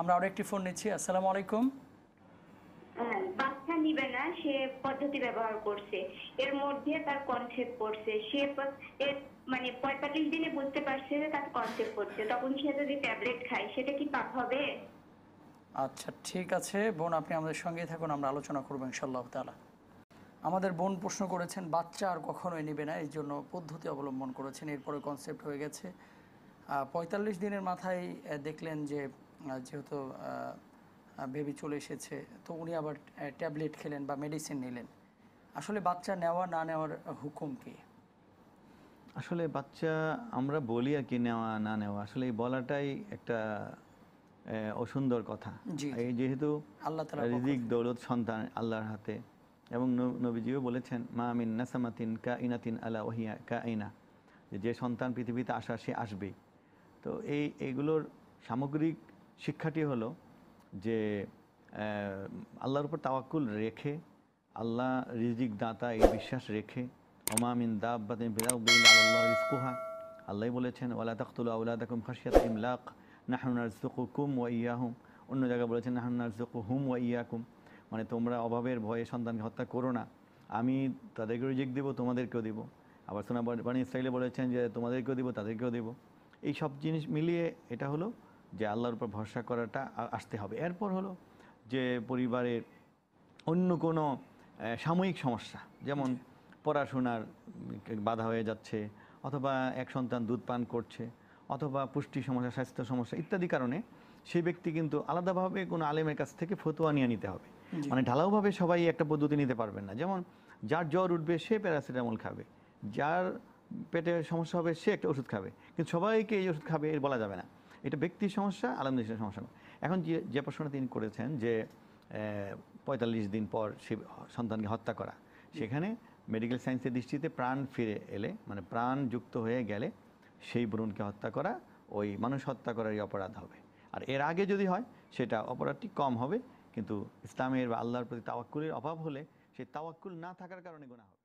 আমরা আরো একটি ফোন নিচ্ছি আসসালামু আলাইকুম হ্যাঁ, বাচ্চা নিবে না সে পদ্ধতি ব্যবহার করছে এর মধ্যে তার কনসেপ্ট পড়ছে সে মানে পঁয়তাল্লিশ দিনে বুঝতে পারছে যে তার কনসেপ্ট পড়ছে তখন সে যদি ট্যাবলেট খায় সেটা কি পাপ হবে আচ্ছা ঠিক আছে বোন আপনি আমাদের সঙ্গেই থাকুন আমরা আলোচনা করবো ইনশাল্লাহ তালা আমাদের বোন প্রশ্ন করেছেন বাচ্চা আর কখনোই নেবে না এই জন্য পদ্ধতি অবলম্বন করেছেন এরপরে কনসেপ্ট হয়ে গেছে পঁয়তাল্লিশ দিনের মাথায় দেখলেন যে যেহেতু বেবি চলে এসেছে তো উনি আবার ট্যাবলেট খেলেন বা মেডিসিন নিলেন আসলে বাচ্চা নেওয়া না নেওয়ার হুকুম কি আসলে বাচ্চা আমরা বলি আর কি নেওয়া না নেওয়া আসলে এই বলাটাই একটা অসুন্দর কথা এই যেহেতু আল্লাহ রিজিক দৌলত সন্তান আল্লাহর হাতে এবং নবীজিও বলেছেন মা আমিন নাসামাতিন কা ইনাতিন আলা ওহিয়া কা ইনা যে সন্তান পৃথিবীতে আসা সে আসবেই তো এই এগুলোর সামগ্রিক শিক্ষাটি হলো যে আল্লাহর উপর তাওয়াক্কুল রেখে আল্লাহ রিজিক দাতা এই বিশ্বাস রেখে ওমামিন দাবাতিন আল্লাহ বলেছেন ওলা তাখতুল্লা উল্লাহ খাসিয়াত ইমলাক নাহনার জুকুকুম ও ইয়াহুম অন্য জায়গায় বলেছেন নাহনার জুকু হুম ও ইয়াকুম মানে তোমরা অভাবের ভয়ে সন্তানকে হত্যা করো না আমি তাদেরকে রিজিক দেবো তোমাদেরকেও দেবো আবার সোনা বাণী ইসরাইলে বলেছেন যে তোমাদেরকেও দেবো তাদেরকেও দেবো এই সব জিনিস মিলিয়ে এটা হলো যে আল্লাহর উপর ভরসা করাটা আসতে হবে এরপর হলো যে পরিবারের অন্য কোনো সাময়িক সমস্যা যেমন পড়াশোনার বাধা হয়ে যাচ্ছে অথবা এক সন্তান দুধ পান করছে অথবা পুষ্টি সমস্যা স্বাস্থ্য সমস্যা ইত্যাদি কারণে সেই ব্যক্তি কিন্তু আলাদাভাবে কোনো আলেমের কাছ থেকে ফতোয়া নিয়ে নিতে হবে মানে ঢালাওভাবে সবাই একটা পদ্ধতি নিতে পারবেন না যেমন যার জ্বর উঠবে সে প্যারাসিটামল খাবে যার পেটে সমস্যা হবে সে একটা ওষুধ খাবে কিন্তু সবাইকে এই ওষুধ খাবে এর বলা যাবে না এটা ব্যক্তির সমস্যা আলমদিনের সমস্যা নয় এখন যে যে প্রশ্নটা তিনি করেছেন যে পঁয়তাল্লিশ দিন পর সে সন্তানকে হত্যা করা সেখানে মেডিকেল সায়েন্সের দৃষ্টিতে প্রাণ ফিরে এলে মানে প্রাণ যুক্ত হয়ে গেলে সেই ভ্রূণকে হত্যা করা ওই মানুষ হত্যা করারই অপরাধ হবে আর এর আগে যদি হয় সেটা অপরাধটি কম হবে কিন্তু ইসলামের বা আল্লাহর প্রতি তাওয়াক্কুলের অভাব হলে সেই তাওয়াক্কুল না থাকার কারণে গোনা হবে